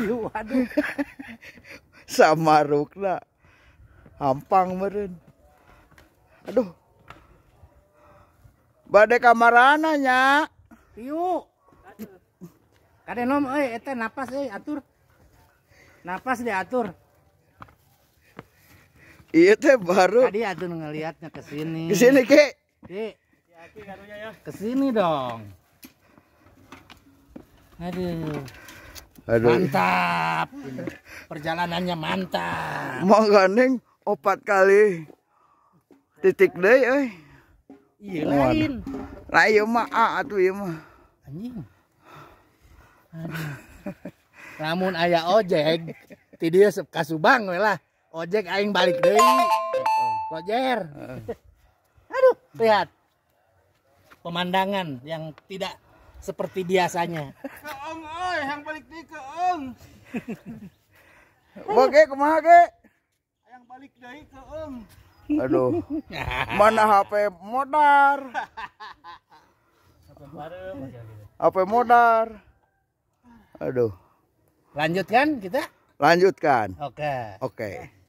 Waduh. Sama rukna. Hampang meren. Aduh. Bade kamarana nya. kade nomor, eh eta napas eh atur. Napas diatur. Iya teh baru. Tadi aduh ngelihatnya ke sini. Ke sini, Ki. Ki. Ke sini dong. Aduh. Aduh. Mantap. Perjalanannya mantap. Mau gandeng opat kali titik deh, eh. Iya lain. Lain mah a atuh ieu iya, mah. Anjing. Namun ayah ojek, tidak kasubang we lah. Ojek aing balik deh. Roger. Aduh, lihat pemandangan yang tidak seperti biasanya. Ke om oi, yang balik di ke om. Oke, kumaha ge? Yang balik dari ke om. Aduh. Mana HP modar? HP gitu. modar. Aduh. Lanjutkan kita? Lanjutkan. Oke. Okay. Oke. Okay.